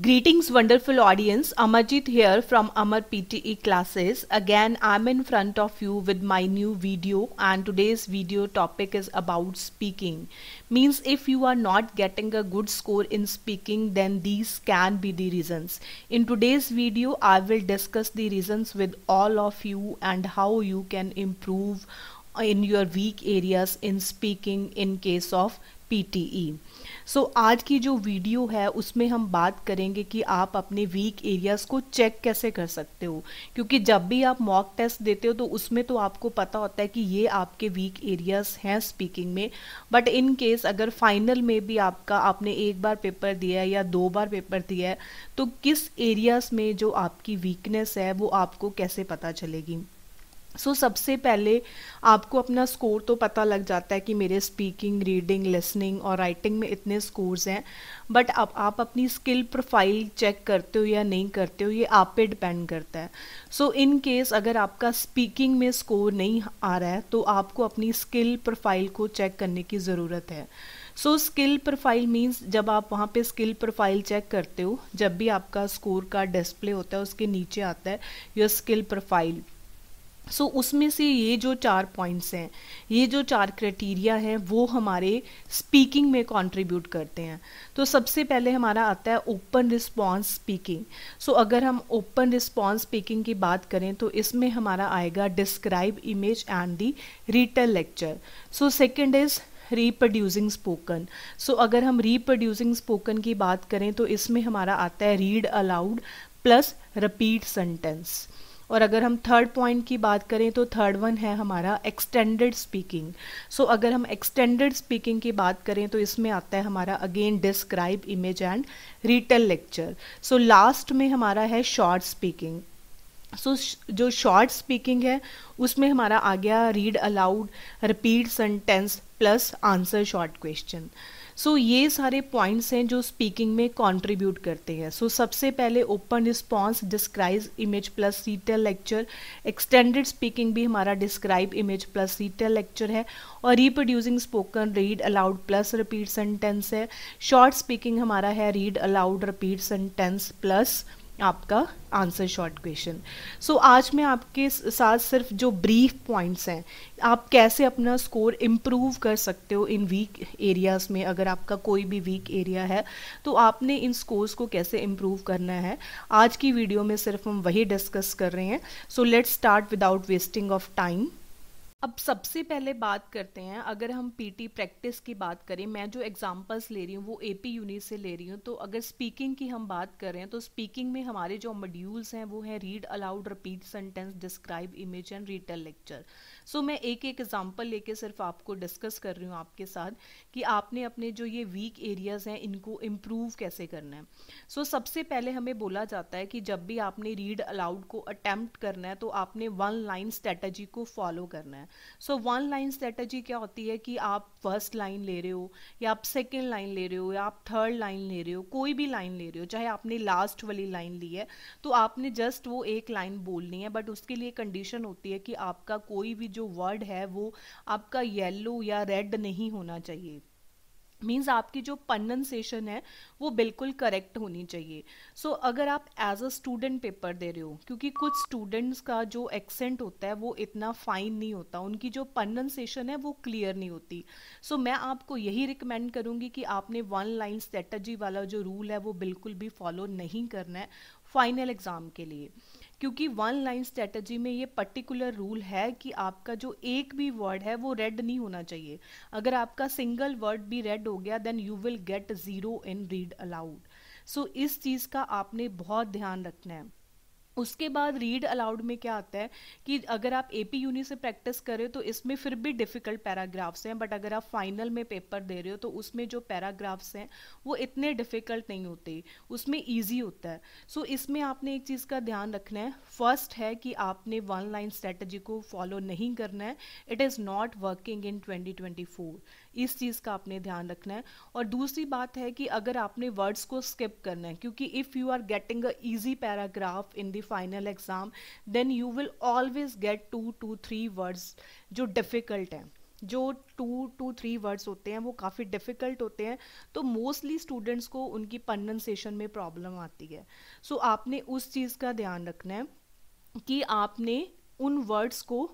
Greetings wonderful audience, Amarjit here from Amar PTE classes. Again I'm in front of you with my new video and today's video topic is about speaking. Means if you are not getting a good score in speaking then these can be the reasons. In today's video I will discuss the reasons with all of you and how you can improve in your weak areas in speaking in case of PTE so e. so, आज की जो video है उसमें हम बात करेंगे कि आप अपने वीक एरियाज़ को चेक कैसे कर सकते हो क्योंकि जब भी आप मॉक टेस्ट देते हो तो उसमें तो आपको पता होता है कि ये आपके वीक एरियाज़ हैं स्पीकिंग में बट इन केस अगर फाइनल में भी आपका आपने एक बार पेपर दिया है या दो बार पेपर दिया है तो किस एरियाज़ में जो आपकी वीकनेस है वो आपको कैसे पता चलेगी सो so, सबसे पहले आपको अपना स्कोर तो पता लग जाता है कि मेरे स्पीकिंग रीडिंग लिसनिंग और राइटिंग में इतने स्कोर्स हैं बट अब आप अपनी स्किल प्रोफाइल चेक करते हो या नहीं करते हो ये आप पे डिपेंड करता है सो इन केस अगर आपका स्पीकिंग में स्कोर नहीं आ रहा है तो आपको अपनी स्किल प्रोफाइल को चेक करने की ज़रूरत है सो स्किल प्रोफाइल मीन्स जब आप वहाँ पे स्किल प्रोफाइल चेक करते हो जब भी आपका स्कोर का डिस्प्ले होता है उसके नीचे आता है your skill profile so so, उसमें से ये जो चार पॉइंट्स हैं ये जो चार क्राइटेरिया हैं वो हमारे स्पीकिंग में कंट्रीब्यूट करते हैं तो सबसे पहले हमारा आता है ओपन रिस्पांस स्पीकिंग सो अगर हम ओपन रिस्पांस स्पीकिंग की बात करें तो इसमें हमारा आएगा describe image and the retell lecture so second is reproducing spoken so अगर हम रिप्रोड्यूसिंग स्पोकन की बात करें तो इसमें हमारा आता है read aloud plus repeat sentence और अगर हम थर्ड पॉइंट की बात करें तो थर्ड वन है हमारा एक्सटेंडेड स्पीकिंग सो अगर हम एक्सटेंडेड स्पीकिंग की बात करें तो इसमें आता है हमारा again describe image and retell lecture so last में हमारा है शॉर्ट स्पीकिंग सो so, जो शॉर्ट स्पीकिंग है उसमें हमारा आ गया read aloud repeat sentence plus answer short question so so, ये सारे पॉइंट्स हैं जो स्पीकिंग में कंट्रीब्यूट करते हैं सो so, सबसे पहले open response describe image plus retell lecture extended speaking भी हमारा describe image plus retell lecture है और reproducing spoken read aloud plus repeat sentence है शॉर्ट स्पीकिंग हमारा है read aloud repeat sentence plus आपका आंसर शॉर्ट क्वेश्चन सो आज मैं आपके साथ सिर्फ जो ब्रीफ पॉइंट्स हैं आप कैसे अपना स्कोर इम्प्रूव कर सकते हो इन वीक एरियाज़ में अगर आपका कोई भी वीक एरिया है तो आपने इन स्कोर्स को कैसे इम्प्रूव करना है आज की वीडियो में सिर्फ हम वही डिस्कस कर रहे हैं so let's start without wasting of time अब सबसे पहले बात करते हैं अगर हम पीटी प्रैक्टिस की बात करें मैं जो एग्जांपल्स ले रही हूँ वो एपी यूनिट से ले रही हूँ तो अगर स्पीकिंग की हम बात कर रहे हैं तो स्पीकिंग में हमारे जो मॉड्यूल्स हैं वो हैं read aloud repeat sentence describe image and retell lecture so so, मैं एक एक एग्जाम्पल लेके सिर्फ आपको डिस्कस कर रही हूँ आपके साथ कि आपने अपने जो ये वीक एरियाज़ हैं इनको इम्प्रूव कैसे करना है सो so, सबसे पहले हमें बोला जाता है कि जब भी आपने रीड अलाउड को अटैम्प्ट करना है तो आपने वन लाइन स्ट्रेटजी को फॉलो करना है सो वन लाइन स्ट्रेटजी क्या होती है कि आप फर्स्ट लाइन ले रहे हो या आप सेकेंड लाइन ले रहे हो या आप थर्ड लाइन ले रहे हो कोई भी लाइन ले रहे हो चाहे आपने लास्ट वाली लाइन ली है तो आपने जस्ट वो एक लाइन बोलनी है बट उसके लिए कंडीशन होती है कि आपका कोई भी जो वर्ड है वो आपका येलो या रेड नहीं होना चाहिए मीन्स आपकी जो पन्नसेशन है वो बिल्कुल करेक्ट होनी चाहिए सो so, अगर आप एज अ स्टूडेंट पेपर दे रहे हो क्योंकि कुछ स्टूडेंट्स का जो एक्सेंट होता है वो इतना फाइन नहीं होता उनकी जो पन्नसेशन है वो क्लियर नहीं होती सो so, मैं आपको यही रिकमेंड करूँगी कि आपने वन लाइन स्ट्रेटजी वाला जो रूल है वो बिल्कुल भी फॉलो नहीं करना है फाइनल एग्ज़ाम के लिए क्योंकि वन लाइन स्ट्रेटजी में ये पर्टिकुलर रूल है कि आपका जो एक भी वर्ड है वो रेड नहीं होना चाहिए अगर आपका सिंगल वर्ड भी रेड हो गया then you will get zero in read aloud so इस चीज़ का आपने बहुत ध्यान रखना है उसके बाद रीड अलाउड में क्या आता है कि अगर आप ए पी यूनी से प्रैक्टिस करें तो इसमें फिर भी डिफ़िकल्ट पैराग्राफ्स हैं बट अगर आप फाइनल में पेपर दे रहे हो तो उसमें जो पैराग्राफ्स हैं वो इतने डिफ़िकल्ट नहीं होते उसमें ईजी होता है सो so, इसमें आपने एक चीज़ का ध्यान रखना है फर्स्ट है कि आपने वन लाइन स्ट्रेटजी को फॉलो नहीं करना है it is not working in twenty इस चीज़ का आपने ध्यान रखना है और दूसरी बात है कि अगर आपने वर्ड्स को स्किप करना है क्योंकि if you are getting a easy paragraph in the final exam then you will always get two to three words जो डिफ़िकल्ट हैं जो टू टू थ्री वर्ड्स होते हैं वो काफ़ी डिफ़िकल्ट होते हैं तो मोस्टली स्टूडेंट्स को उनकी पन्नसेशन में प्रॉब्लम आती है सो so, आपने उस चीज़ का ध्यान रखना है कि आपने उन वर्ड्स को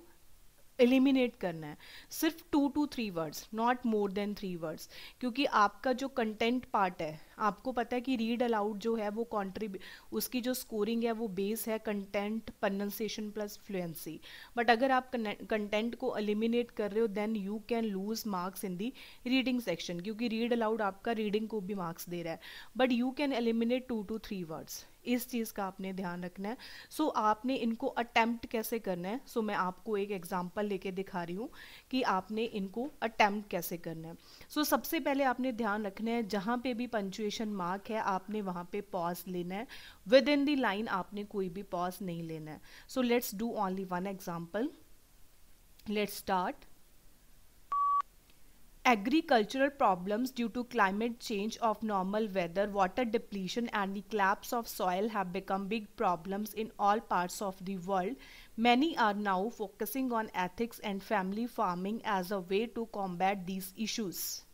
एलिमिनेट करना है सिर्फ two to three words not more than three words क्योंकि आपका जो कंटेंट पार्ट है आपको पता है कि रीड अलाउड जो है वो कॉन्ट्रीब्यू उसकी जो स्कोरिंग है वो बेस है content pronunciation plus fluency but अगर आप कंटेंट को एलिमिनेट कर रहे हो then you can lose marks in the reading section क्योंकि रीड अलाउड आपका रीडिंग को भी मार्क्स दे रहा है but you can eliminate two to three words इस चीज़ का आपने ध्यान रखना है सो so, आपने इनको अटैम्प्ट कैसे करना है सो so, मैं आपको एक एग्जाम्पल लेके दिखा रही हूँ कि आपने इनको अटैम्प्ट कैसे करना है सो so, सबसे पहले आपने ध्यान रखना है जहाँ पे भी पंचुएशन मार्क है आपने वहाँ पे पॉज लेना है विद इन दी लाइन आपने कोई भी पॉज नहीं लेना है so let's do only one example let's start agricultural problems due to climate change of normal weather, water depletion and the collapse of soil have become big problems in all parts of the world. Many are now focusing on ethics and family farming as a way to combat these issues.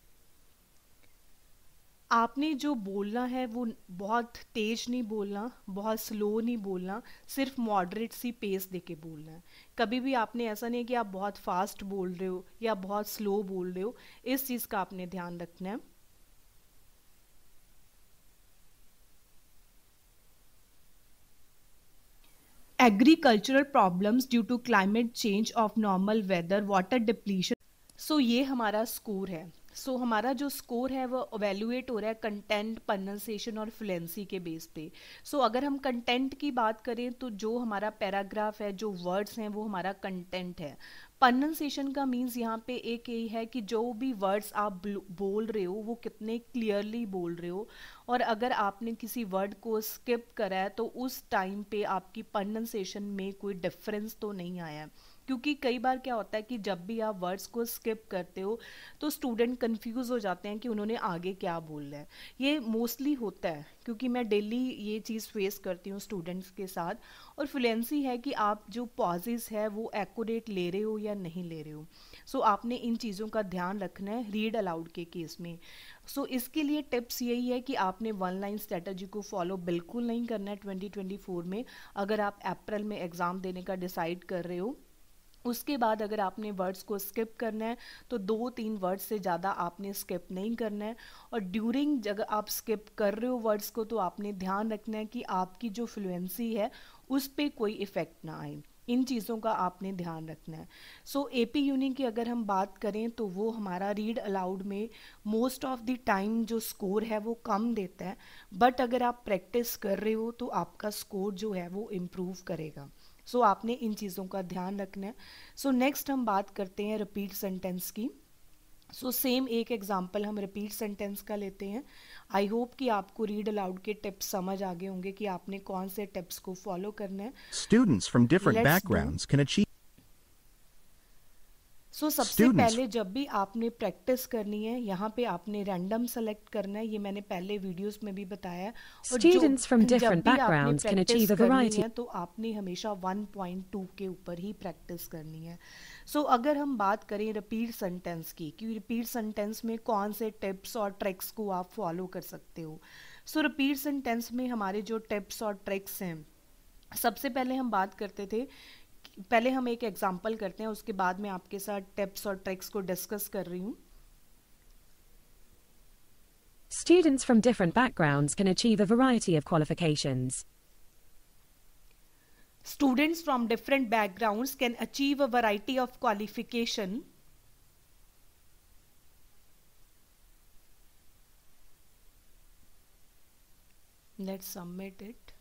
आपने जो बोलना है वो बहुत तेज नहीं बोलना बहुत slow नहीं बोलना सिर्फ मॉडरेट सी पेस दे के बोलना है कभी भी आपने ऐसा नहीं है कि आप बहुत फास्ट बोल रहे हो या बहुत स्लो बोल रहे हो इस चीज़ का आपने ध्यान रखना है agricultural problems due to climate change of normal weather water depletion so ये हमारा स्कोर है सो so, हमारा जो स्कोर है वो अवेलुएट हो रहा है कंटेंट प्रनंसिएशन और फ्लुएंसी के बेस पे सो so, अगर हम कंटेंट की बात करें तो जो हमारा पैराग्राफ है जो वर्ड्स हैं वो हमारा कंटेंट है प्रनंसिएशन का मीन्स यहाँ पे एक यही है कि जो भी वर्ड्स आप बोल रहे हो वो कितने क्लियरली बोल रहे हो और अगर आपने किसी वर्ड को स्किप करा है तो उस टाइम पे आपकी प्रनंसिएशन में कोई डिफरेंस तो नहीं आया है क्योंकि कई बार क्या होता है कि जब भी आप वर्ड्स को स्किप करते हो तो स्टूडेंट कंफ्यूज हो जाते हैं कि उन्होंने आगे क्या बोलना है ये मोस्टली होता है क्योंकि मैं डेली ये चीज़ फेस करती हूँ स्टूडेंट्स के साथ और फ्लुएंसी है कि आप जो पॉजेज है वो एक्यूरेट ले रहे हो या नहीं ले रहे हो सो so, आपने इन चीज़ों का ध्यान रखना है रीड अलाउड के केस में सो so, इसके लिए टिप्स यही है कि आपने वन लाइन स्ट्रेटजी को फॉलो बिल्कुल नहीं करना है 2024 में अगर आप अप्रैल में एग्ज़ाम देने का डिसाइड कर रहे हो उसके बाद अगर आपने वर्ड्स को स्किप करना है तो दो तीन वर्ड्स से ज़्यादा आपने स्किप नहीं करना है और ड्यूरिंग जब आप स्किप कर रहे हो वर्ड्स को तो आपने ध्यान रखना है कि आपकी जो फ्लुएंसी है उस पर कोई इफ़ेक्ट ना आए इन चीज़ों का आपने ध्यान रखना है सो ए पी यूनी की अगर हम बात करें तो वो हमारा रीड अलाउड में मोस्ट ऑफ द टाइम जो स्कोर है वो कम देता है बट अगर आप प्रैक्टिस कर रहे हो तो आपका स्कोर जो है वो इम्प्रूव करेगा सो so, आपने इन चीज़ों का ध्यान रखना है सो so, नेक्स्ट हम बात करते हैं रिपीट सेंटेंस की सो so, सेम एक एग्जाम्पल हम रिपीट सेंटेंस का लेते हैं आई होप कि आपको रीड अलाउड के टिप्स समझ आ गए होंगे कि आपने कौन से टिप्स को फॉलो करना है सो so, सबसे Students. पहले जब भी आपने प्रैक्टिस करनी है यहाँ पे आपने रैंडम सेलेक्ट करना है ये मैंने पहले वीडियोस में भी बताया है और Students from different backgrounds can achieve है तो आपने हमेशा 1.2 के ऊपर ही प्रैक्टिस करनी है सो so, अगर हम बात करें रिपीट सेंटेंस की कि रिपीट सेंटेंस में कौन से टिप्स और ट्रिक्स को आप फॉलो कर सकते हो सो रिपीट सेंटेंस में हमारे जो टिप्स और ट्रिक्स हैं सबसे पहले हम बात करते थे पहले हम एक एग्जाम्पल करते हैं उसके बाद में आपके साथ टिप्स और ट्रिक्स को डिस्कस कर रही हूँ students from different background can achieve a variety of qualification students from different background can achieve a variety of qualification let submit it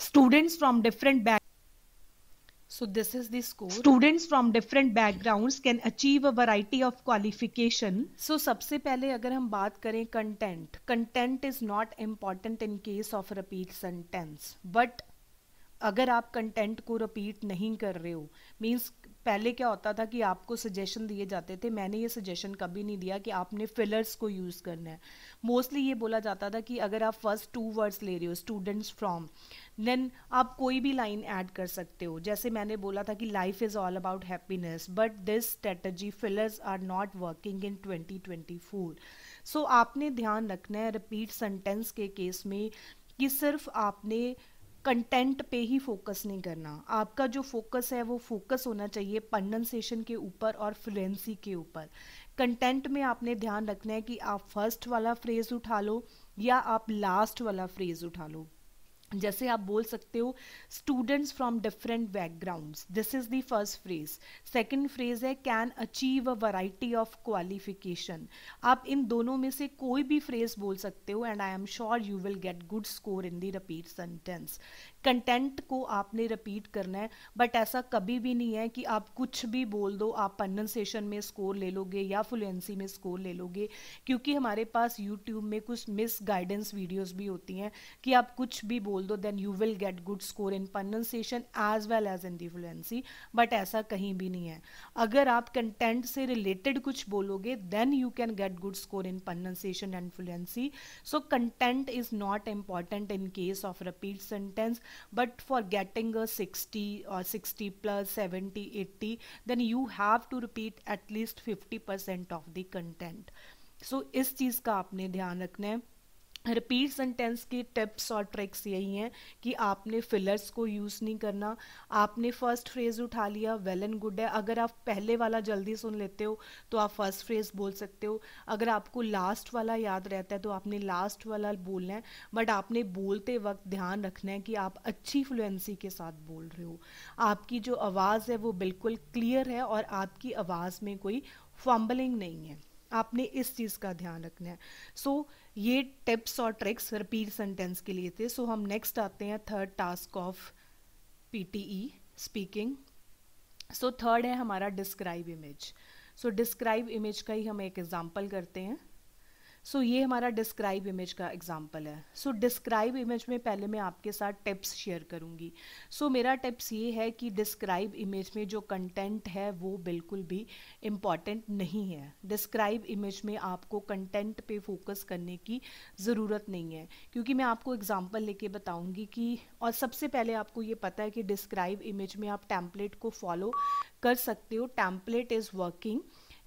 students from different back so this is the score students from different backgrounds can achieve a variety of qualification so sabse pehle agar hum baat kare content content is not important in case of repeat sentence but अगर आप content को repeat नहीं कर रहे हो means पहले क्या होता था कि आपको सजेशन दिए जाते थे मैंने ये सजेशन कभी नहीं दिया कि आपने फिलर्स को यूज़ करना है मोस्टली ये बोला जाता था कि अगर आप फर्स्ट टू वर्ड्स ले रहे हो स्टूडेंट्स फ्रॉम देन आप कोई भी लाइन ऐड कर सकते हो जैसे मैंने बोला था कि life is all about happiness but this strategy fillers are not working in twenty twenty four so आपने ध्यान रखना है रिपीट सेंटेंस के केस में कि सिर्फ आपने कंटेंट पे ही फोकस नहीं करना आपका जो फोकस है वो फोकस होना चाहिए पन्नसेशन के ऊपर और फ्लुएंसी के ऊपर कंटेंट में आपने ध्यान रखना है कि आप फर्स्ट वाला फ्रेज उठा लो या आप लास्ट वाला फ्रेज उठा लो जैसे आप बोल सकते हो students from different backgrounds this is the first phrase second phrase है can achieve a variety of qualification आप इन दोनों में से कोई भी फ्रेज बोल सकते हो and I am sure you will get good score in the repeat sentence content को आपने रिपीट करना है बट ऐसा कभी भी नहीं है कि आप कुछ भी बोल दो आप पन्नसेशन में स्कोर ले लोगे या फ्लुएंसी में स्कोर ले लोगे क्योंकि हमारे पास यूट्यूब में कुछ मिस गाइडेंस वीडियोज़ भी होती हैं कि आप कुछ भी बोल दो then you will get good score in pronunciation as well as in the fluency but ऐसा कहीं भी नहीं है अगर आप कंटेंट से रिलेटेड कुछ बोलोगे then you can get good score in pronunciation and fluency so content is not important in case of repeat sentence but for getting a 60 or 60 plus 70 80 then you have to repeat at least 50% of the content so इस चीज़ का आपने ध्यान रखना है repeat sentence की tips और tricks यही हैं कि आपने फिलर्स को यूज़ नहीं करना आपने फर्स्ट फ्रेज़ उठा लिया वेल एंड गुड है अगर आप पहले वाला जल्दी सुन लेते हो तो आप फर्स्ट फ्रेज़ बोल सकते हो अगर आपको लास्ट वाला याद रहता है तो आपने लास्ट वाला बोलना है बट आपने बोलते वक्त ध्यान रखना है कि आप अच्छी फ्लुएंसी के साथ बोल रहे हो आपकी जो आवाज़ है वो बिल्कुल क्लियर है और आपकी आवाज़ में कोई फॉम्बलिंग नहीं है आपने इस चीज़ का ध्यान रखना है सो so, ये टिप्स और ट्रिक्स रिपीट सेंटेंस के लिए थे सो so, हम नेक्स्ट आते हैं third task of PTE speaking so third है हमारा describe image so describe image का ही हम एक एग्जाम्पल करते हैं सो so, ये हमारा डिस्क्राइब इमेज का एग्जाम्पल है सो डिस्क्राइब इमेज में पहले मैं आपके साथ टिप्स शेयर करूंगी सो so, मेरा टिप्स ये है कि डिस्क्राइब इमेज में जो कंटेंट है वो बिल्कुल भी इम्पॉर्टेंट नहीं है डिस्क्राइब इमेज में आपको कंटेंट पे फोकस करने की ज़रूरत नहीं है क्योंकि मैं आपको एग्ज़ाम्पल लेके बताऊँगी कि और सबसे पहले आपको ये पता है कि डिस्क्राइब इमेज में आप टैम्पलेट को फॉलो कर सकते हो template is working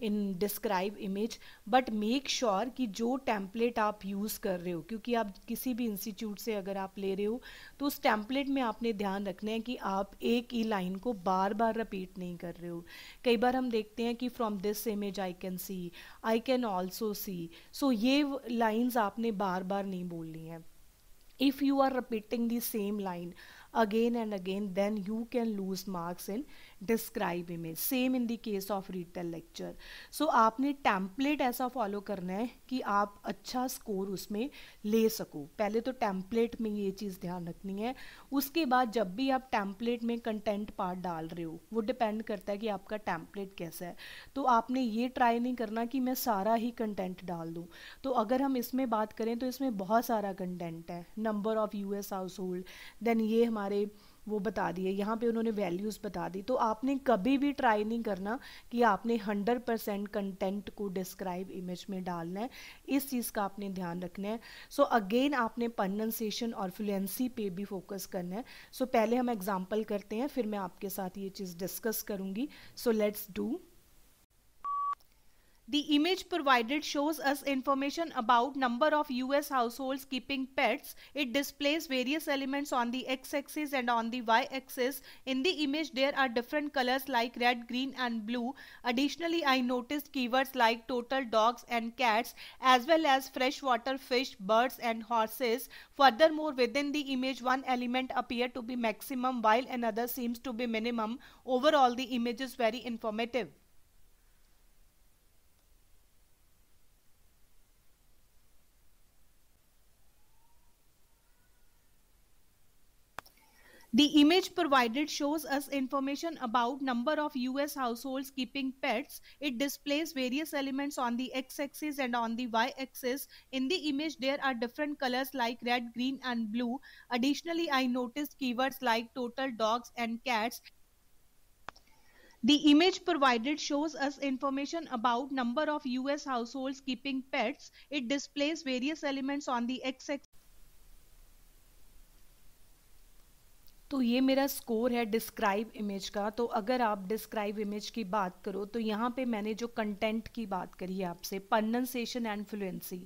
in describe image but make sure कि जो टैंपलेट आप यूज़ कर रहे हो क्योंकि आप किसी भी इंस्टीट्यूट से अगर आप ले रहे हो तो उस टैंपलेट में आपने ध्यान रखना है कि आप एक ही लाइन को बार बार रिपीट नहीं कर रहे हो कई बार हम देखते हैं कि from this image I can see I can also see so ये लाइन्स आपने बार बार नहीं बोलनी है if you are repeating the same line again and again then you can lose marks in describe image same in the case of retell lecture so आपने template ऐसा follow करना है कि आप अच्छा स्कोर उसमें ले सको पहले तो टैम्पलेट में ये चीज़ ध्यान रखनी है उसके बाद जब भी आप टैम्पलेट में कंटेंट पार्ट डाल रहे हो वो डिपेंड करता है कि आपका टैम्पलेट कैसा है तो आपने ये ट्राई नहीं करना कि मैं सारा ही कंटेंट डाल दूँ तो अगर हम इसमें बात करें तो इसमें बहुत सारा कंटेंट है number of U S household then ये हमारे वो बता दिए यहाँ पे उन्होंने वैल्यूज़ बता दी तो आपने कभी भी ट्राई नहीं करना कि आपने हंड्रेड परसेंट कंटेंट को डिस्क्राइब इमेज में डालना है इस चीज़ का आपने ध्यान रखना है सो so, अगेन आपने पन्नसेशन और फ्लुएंसी पे भी फोकस करना है सो so, पहले हम एग्जाम्पल करते हैं फिर मैं आपके साथ ये चीज़ डिस्कस करूँगी so let's do The image provided shows us information about number of US households keeping pets. It displays various elements on the x-axis and on the y-axis. In the image there are different colors like red, green and blue. Additionally, I noticed keywords like total dogs and cats as well as freshwater fish, birds and horses. Furthermore, within the image one element appear to be maximum while another seems to be minimum. Overall, the image is very informative. The image provided shows us information about number of US households keeping pets. It displays various elements on the x-axis and on the y-axis. In the image there are different colors like red, green and blue. Additionally I noticed keywords like total dogs and cats. The image provided shows us information about number of US households keeping pets. It displays various elements on the x-axis तो ये मेरा score है describe image का तो अगर आप describe image की बात करो तो यहाँ पे मैंने जो कंटेंट की बात करी है आपसे पन्नसेशन एंड फ्लुएंसी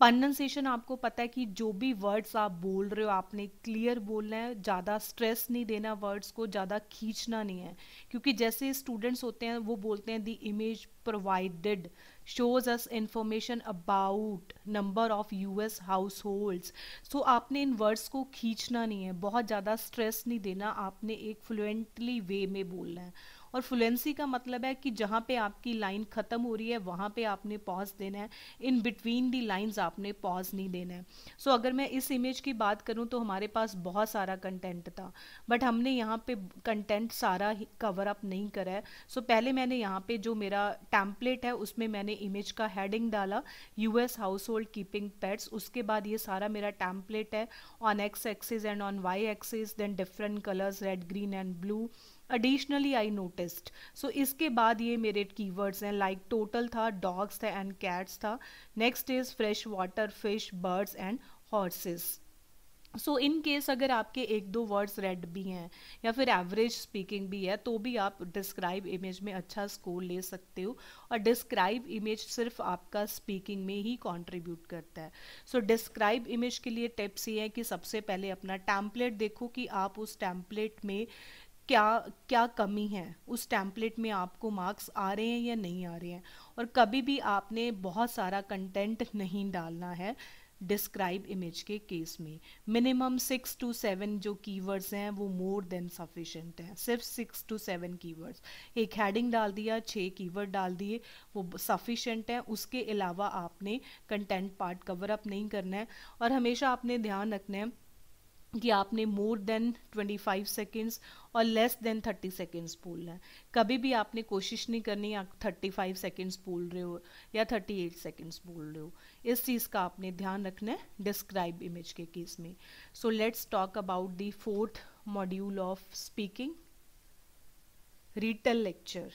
प्रनंसिएशन आपको पता है कि जो भी वर्ड्स आप बोल रहे हो आपने क्लियर बोलना है ज़्यादा स्ट्रेस नहीं देना वर्ड्स को ज़्यादा खींचना नहीं है क्योंकि जैसे स्टूडेंट्स होते हैं वो बोलते हैं the image provided shows us information about number of U S households so आपने इन वर्ड्स को खींचना नहीं है बहुत ज़्यादा स्ट्रेस नहीं देना आपने एक फ्लुएंटली वे में बोलना है और फ्लुएंसी का मतलब है कि जहाँ पे आपकी लाइन ख़त्म हो रही है वहाँ पे आपने पॉज देना है इन बिटवीन दी लाइंस आपने पॉज नहीं देना है सो so, अगर मैं इस इमेज की बात करूँ तो हमारे पास बहुत सारा कंटेंट था बट हमने यहाँ पे कंटेंट सारा कवर अप नहीं करा है सो so, पहले मैंने यहाँ पे जो मेरा टैम्पलेट है उसमें मैंने इमेज का हेडिंग डाला US household keeping pets उसके बाद ये सारा मेरा टैम्पलेट है on X axes and on Y axes then different colours red green and blue additionally I noticed so इसके बाद ये मेरे कीवर्ड्स हैं लाइक टोटल था डॉग्स था एंड कैट्स था next is fresh water fish birds and horses so in case अगर आपके एक दो वर्ड्स रेड भी हैं या फिर एवरेज स्पीकिंग भी है तो भी आप डिस्क्राइब इमेज में अच्छा स्कोर ले सकते हो और डिस्क्राइब इमेज सिर्फ आपका स्पीकिंग में ही कंट्रीब्यूट करता है सो डिस्क्राइब इमेज के लिए टिप्स ये हैं कि सबसे पहले अपना टैम्पलेट देखो कि आप उस टैम्पलेट में क्या क्या कमी है उस टैंपलेट में आपको मार्क्स आ रहे हैं या नहीं आ रहे हैं और कभी भी आपने बहुत सारा कंटेंट नहीं डालना है डिस्क्राइब इमेज के केस में मिनिमम सिक्स टू सेवन जो कीवर्ड्स हैं वो मोर देन सफिशेंट हैं सिर्फ सिक्स टू सेवन कीवर्ड्स एक हेडिंग डाल दिया छः कीवर्ड डाल दिए वो सफिशेंट हैं उसके अलावा आपने कंटेंट पार्ट कवर अप नहीं करना है और हमेशा आपने ध्यान रखना है कि आपने मोर देन 25 सेकेंड्स और लेस देन 30 सेकेंड्स बोलना है कभी भी आपने कोशिश नहीं करनी आप 35 सेकेंड्स बोल रहे हो या 38 सेकेंड्स बोल रहे हो इस चीज़ का आपने ध्यान रखना है डिस्क्राइब इमेज के केस में so let's talk about the fourth module of speaking retell lecture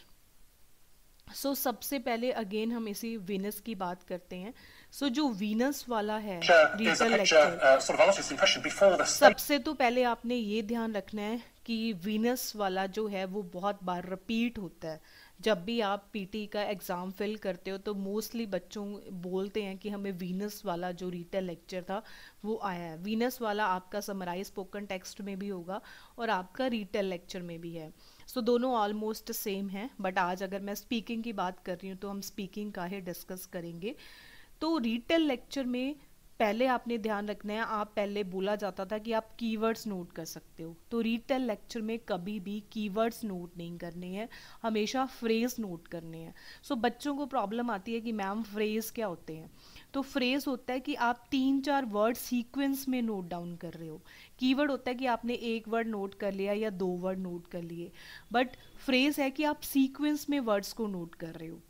so सबसे पहले अगेन हम इसी विनस की बात करते हैं सो so, जो वीनस वाला है रीजल लेक्चर uh, सबसे तो पहले आपने ये ध्यान रखना है कि वीनस वाला जो है वो बहुत बार रिपीट होता है जब भी आप पीटी का एग्ज़ाम फिल करते हो तो मोस्टली बच्चों बोलते हैं कि हमें वीनस वाला जो रिटेल लेक्चर था वो आया है वीनस वाला आपका समराइज स्पोकन टेक्स्ट में भी होगा और आपका रिटेल लेक्चर में भी है सो so, दोनों ऑलमोस्ट सेम है बट आज अगर मैं स्पीकिंग की बात कर रही हूँ तो हम स्पीकिंग का ही डिस्कस करेंगे तो रिटेल लेक्चर में पहले आपने ध्यान रखना है आप पहले बोला जाता था कि आप कीवर्ड्स नोट कर सकते हो तो रिटेल लेक्चर में कभी भी कीवर्ड्स नोट नहीं करने हैं हमेशा फ्रेज नोट करने हैं सो so, बच्चों को प्रॉब्लम आती है कि मैम फ्रेज क्या होते हैं तो फ्रेज होता है कि आप तीन चार वर्ड सीक्वेंस में नोट डाउन कर रहे हो कीवर्ड होता है कि आपने एक वर्ड नोट कर लिया या दो वर्ड नोट कर लिए बट फ्रेज है कि आप सीक्वेंस में वर्ड्स को नोट कर रहे हो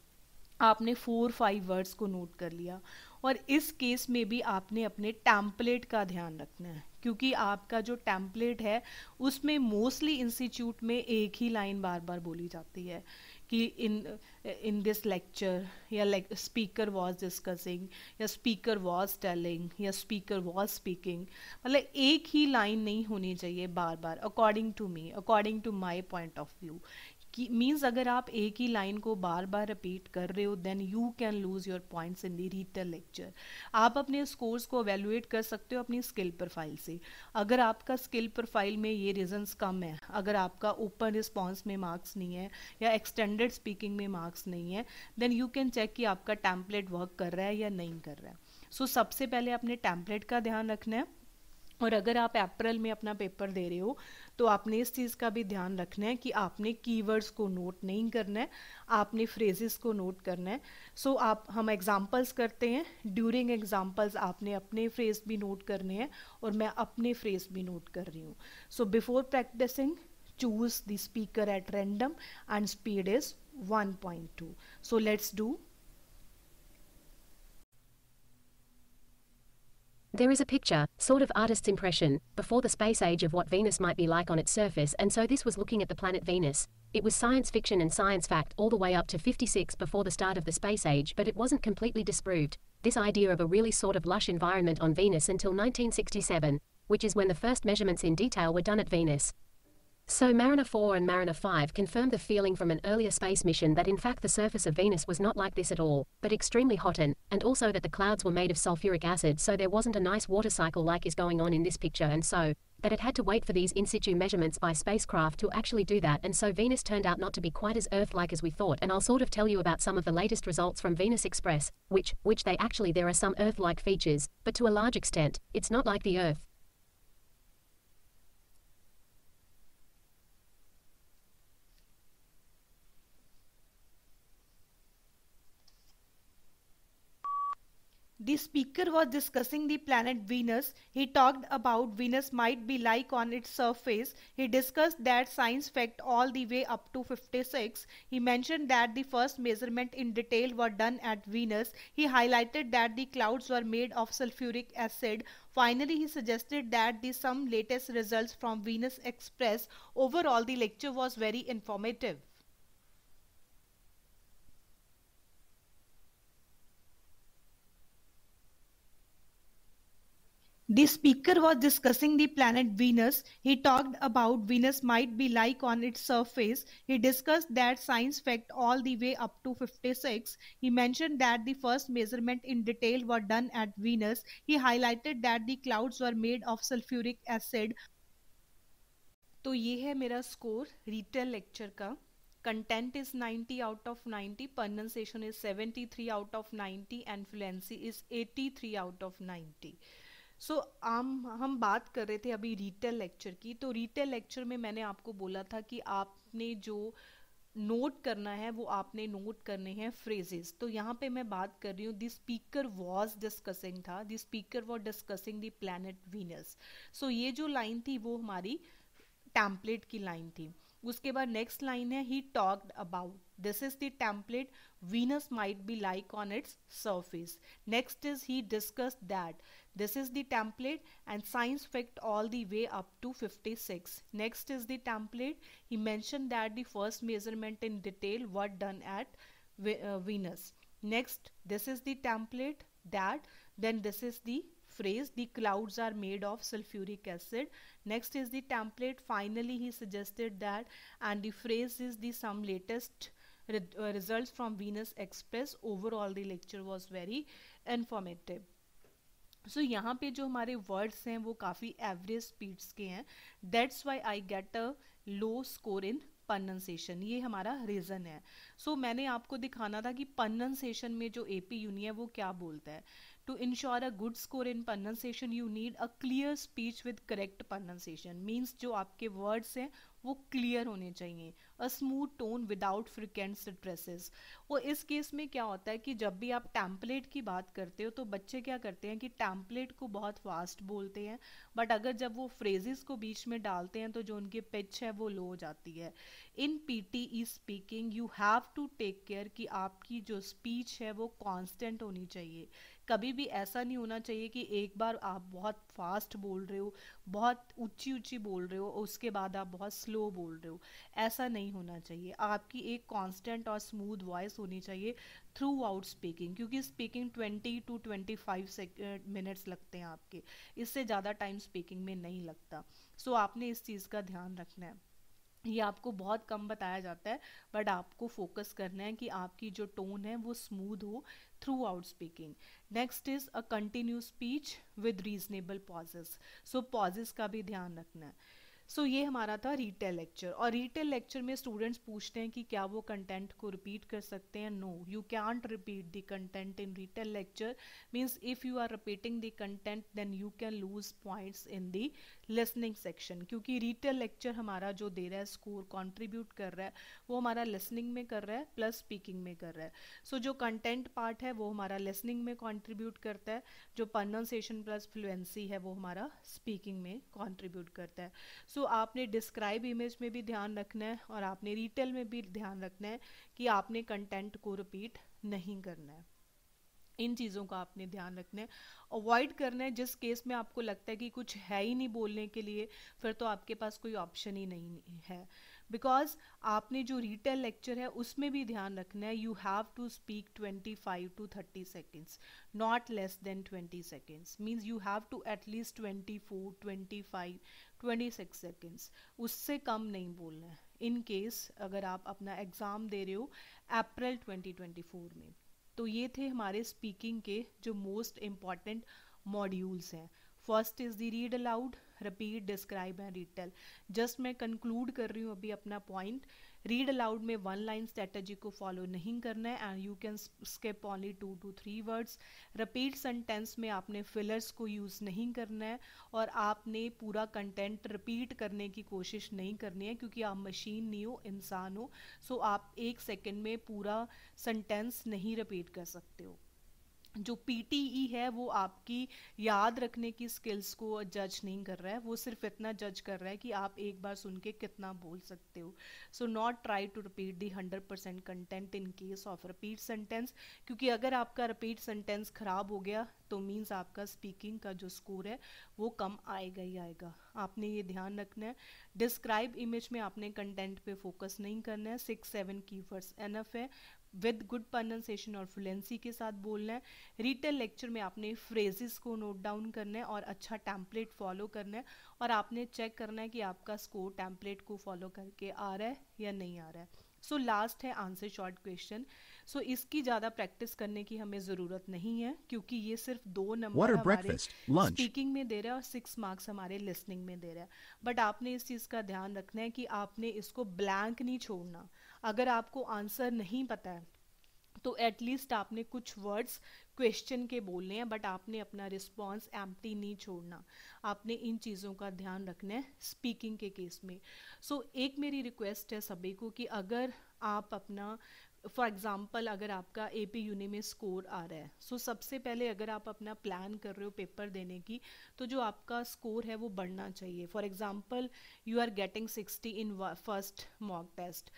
आपने फोर फाइव वर्ड्स को नोट कर लिया और इस केस में भी आपने अपने टैम्पलेट का ध्यान रखना है क्योंकि आपका जो टैम्पलेट है उसमें मोस्टली इंस्टीट्यूट में एक ही लाइन बार बार बोली जाती है कि इन इन दिस लेक्चर या स्पीकर वॉज डिस्कसिंग या स्पीकर वॉज टेलिंग या स्पीकर वॉज स्पीकिंग मतलब एक ही लाइन नहीं होनी चाहिए बार बार according to me according to my point of view कि मीन्स अगर आप एक ही लाइन को बार बार रिपीट कर रहे हो then you can lose your points in the retell lecture आप अपने स्कोर्स को अवेलुएट कर सकते हो अपनी स्किल प्रोफाइल से अगर आपका स्किल प्रोफाइल में ये रीजन्स कम है अगर आपका ओपन रिस्पॉन्स में मार्क्स नहीं है या एक्सटेंडेड स्पीकिंग में मार्क्स नहीं है देन यू कैन चेक कि आपका टैम्पलेट वर्क कर रहा है या नहीं कर रहा है सो so, सबसे पहले अपने टैम्पलेट का ध्यान रखना है और अगर आप अप्रैल में अपना पेपर दे रहे हो तो आपने इस चीज़ का भी ध्यान रखना है कि आपने कीवर्ड्स को नोट नहीं करना है आपने फ्रेजेस को नोट करना है सो so, आप हम एग्जांपल्स करते हैं ड्यूरिंग एग्जांपल्स आपने अपने फ्रेज भी नोट करने हैं और मैं अपने फ्रेज भी नोट कर रही हूँ so before practising choose the speaker at random and speed is one so let's do There is a picture, sort of artist's impression, before the space age of what Venus might be like on its surface, and so this was looking at the planet Venus. It was science fiction and science fact all the way up to 56 before the start of the space age, but it wasn't completely disproved. This idea of a really sort of lush environment on Venus until 1967, which is when the first measurements in detail were done at Venus. So Mariner 4 and Mariner 5 confirmed the feeling from an earlier space mission that in fact the surface of Venus was not like this at all, but extremely hot and, and also that the clouds were made of sulfuric acid so there wasn't a nice water cycle like is going on in this picture and so, that it had to wait for these in situ measurements by spacecraft to actually do that and so Venus turned out not to be quite as Earth-like as we thought and I'll sort of tell you about some of the latest results from Venus Express, which, which they actually there are some Earth-like features, but to a large extent, it's not like the Earth, the speaker was discussing the planet Venus. He talked about Venus might be like on its surface. He discussed that science fact all the way up to 56. He mentioned that the first measurement in detail were done at Venus. He highlighted that the clouds were made of sulfuric acid. Finally, he suggested that the some latest results from Venus Express. Overall, the lecture was very informative. The speaker was discussing the planet Venus. He talked about Venus might be like on its surface. He discussed that science fact all the way up to 56. He mentioned that the first measurement in detail were done at Venus. He highlighted that the clouds were made of sulfuric acid. तो ये है मेरा score retell lecture का content is 90 out of 90 pronunciation is 73 out of 90 and fluency is 83 out of 90 so so, आम हम बात कर रहे थे अभी रिटेल लेक्चर की तो रिटेल लेक्चर में मैंने आपको बोला था कि आपने जो नोट करना है वो आपने नोट करने हैं फ्रेजेस तो यहाँ पे मैं बात कर रही हूँ दी स्पीकर वॉज डिस्कसिंग था the speaker was discussing the planet Venus so ये जो लाइन थी वो हमारी टैम्पलेट की लाइन थी उसके बाद नेक्स्ट लाइन है he talked about This is the template Venus might be like on its surface. Next is he discussed that this is the template and science fact all the way up to 56. Next is the template. He mentioned that the first measurement in detail were done at uh, Venus. Next, this is the template that then this is the phrase the clouds are made of sulfuric acid next is the template finally he suggested that and the phrase is the some latest re uh, results from Venus Express. Overall, the lecture was very informative. So so, यहाँ पे जो हमारे words हैं वो काफ़ी average speeds के हैं that's why I get a low score in pronunciation ये हमारा रीज़न है सो so, मैंने आपको दिखाना था कि पन्नसेशन में जो ए पी यूनि है वो क्या बोलता है to ensure a good score in pronunciation you need a clear speech with correct pronunciation means जो आपके वर्ड्स हैं वो क्लियर होने चाहिए a smooth tone without frequent stresses और इस केस में क्या होता है कि जब भी आप टैम्पलेट की बात करते हो तो बच्चे क्या करते हैं कि टैम्पलेट को बहुत फास्ट बोलते हैं बट अगर जब वो फ्रेजेस को बीच में डालते हैं तो जो उनकी पिच है वो लो हो जाती है in P T E speaking you have to take care कि आपकी जो स्पीच है वो कॉन्स्टेंट होनी चाहिए कभी भी ऐसा नहीं होना चाहिए कि एक बार आप बहुत फास्ट बोल रहे हो बहुत ऊंची ऊंची बोल रहे हो उसके बाद आप बहुत स्लो बोल रहे हो ऐसा नहीं होना चाहिए आपकी एक कांस्टेंट और स्मूथ वॉइस होनी चाहिए थ्रू आउट स्पीकिंग क्योंकि स्पीकिंग 20 टू 25 फाइव मिनट्स लगते हैं आपके इससे ज़्यादा टाइम स्पीकिंग में नहीं लगता सो so, आपने इस चीज़ का ध्यान रखना है ये आपको बहुत कम बताया जाता है बट आपको फोकस करना है कि आपकी जो टोन है वो स्मूथ हो throughout speaking next is a continue speech with reasonable pauses so pauses का भी ध्यान रखना है सो so, ये हमारा था रिटेल लेक्चर और रिटेल लेक्चर में स्टूडेंट्स पूछते हैं कि क्या वो कंटेंट को रिपीट कर सकते हैं no you can't repeat the content in retell lecture means if you are repeating the content then you can lose points in the listening section क्योंकि रिटेल लेक्चर हमारा जो दे रहा है स्कोर कंट्रीब्यूट कर रहा है वो हमारा लिसनिंग में कर रहा है प्लस स्पीकिंग में कर रहा है सो so, जो कंटेंट पार्ट है वो हमारा लिसनिंग में कंट्रीब्यूट करता है जो प्रनाउंसिएशन प्लस फ्लुएंसी है वो हमारा स्पीकिंग में कॉन्ट्रीब्यूट करता है सो so, आपने डिस्क्राइब इमेज में भी ध्यान रखना है और आपने रिटेल में भी ध्यान रखना है कि आपने कंटेंट को रिपीट नहीं करना है इन चीज़ों का आपने ध्यान रखना है अवॉइड करना है जिस केस में आपको लगता है कि कुछ है ही नहीं बोलने के लिए फिर तो आपके पास कोई ऑप्शन ही नहीं है बिकॉज आपने जो रिटेल लेक्चर है उसमें भी ध्यान रखना है you have to speak 25 to 30 seconds not less than 20 seconds means you have to at least 24, 25, 26 seconds उससे कम नहीं बोलना है इन केस अगर आप अपना एग्ज़ाम दे रहे हो अप्रैल 2024 में तो ये थे हमारे स्पीकिंग के जो मोस्ट इम्पॉर्टेंट मॉड्यूल्स हैं first is the read aloud repeat describe and retell just मैं कंक्लूड कर रही हूँ अभी अपना पॉइंट रीड अलाउड में वन लाइन स्ट्रेटजी को फॉलो नहीं करना है and you can skip only two to three words repeat sentence में आपने फिलर्स को यूज़ नहीं करना है और आपने पूरा कंटेंट रिपीट करने की कोशिश नहीं करनी है क्योंकि आप मशीन नहीं हो इंसान हो सो so आप एक सेकेंड में पूरा सेंटेंस नहीं रिपीट कर सकते हो जो पी e है वो आपकी याद रखने की स्किल्स को जज नहीं कर रहा है वो सिर्फ इतना जज कर रहा है कि आप एक बार सुन के कितना बोल सकते हो so not try to repeat the hundred percent content in case of repeat sentence क्योंकि अगर आपका रिपीट सेंटेंस खराब हो गया तो मीन्स आपका स्पीकिंग का जो स्कोर है वो कम आएगा ही आएगा आपने ये ध्यान रखना है डिस्क्राइब इमेज में आपने कंटेंट पे फोकस नहीं करना है सिक्स सेवन कीवर्ड्स एनफ है विद गुड प्रोनाउंसिएशन और फ्लुएंसी के साथ बोलना है रिटेल लेक्चर में आपने फ्रेजेस को नोट डाउन करना है और अच्छा टैम्पलेट फॉलो करना है और आपने चेक करना है कि आपका स्कोर टैम्पलेट को फॉलो करके आ रहा है या नहीं आ रहा है सो so, लास्ट है आंसर शॉर्ट क्वेश्चन सो इसकी ज़्यादा प्रैक्टिस करने की हमें ज़रूरत नहीं है क्योंकि ये सिर्फ दो नंबर हमारे स्पीकिंग में दे रहा है और सिक्स मार्क्स हमारे लिसनिंग में दे रहा है बट आपने इस चीज़ का ध्यान रखना है कि आपने इसको ब्लैंक नहीं छोड़ना अगर आपको आंसर नहीं पता है तो एटलीस्ट आपने कुछ वर्ड्स क्वेश्चन के बोलने हैं बट आपने अपना रिस्पॉन्स एम्प्टी नहीं छोड़ना आपने इन चीज़ों का ध्यान रखना है स्पीकिंग के केस में सो so, एक मेरी रिक्वेस्ट है सभी को कि अगर आप अपना फॉर एग्ज़ाम्पल अगर आपका ए पी यूनी में स्कोर आ रहा है सो so सबसे पहले अगर आप अपना प्लान कर रहे हो पेपर देने की तो जो आपका स्कोर है वो बढ़ना चाहिए for example you are getting sixty in first mock test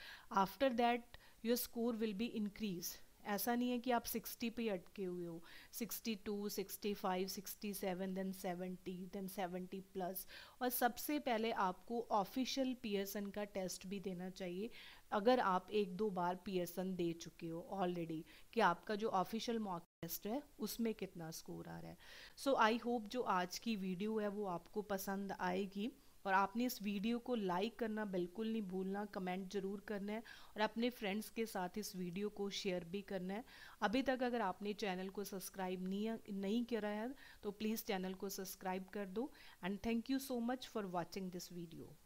after that your score will be increase ऐसा नहीं है कि आप 60 पे अटके हुए हो 62, 65, 67, देन 70, देन 70 प्लस और सबसे पहले आपको ऑफिशियल पियर्सन का टेस्ट भी देना चाहिए अगर आप एक दो बार पीएसएन दे चुके हो ऑलरेडी कि आपका जो ऑफिशियल मॉक टेस्ट है उसमें कितना स्कोर आ रहा है सो आई होप जो आज की वीडियो है वो आपको पसंद आएगी और आपने इस वीडियो को लाइक करना बिल्कुल नहीं भूलना कमेंट जरूर करना है और अपने फ्रेंड्स के साथ इस वीडियो को शेयर भी करना है अभी तक अगर आपने चैनल को सब्सक्राइब नहीं नहीं करा है तो प्लीज़ चैनल को सब्सक्राइब कर दो and thank you so much for watching this video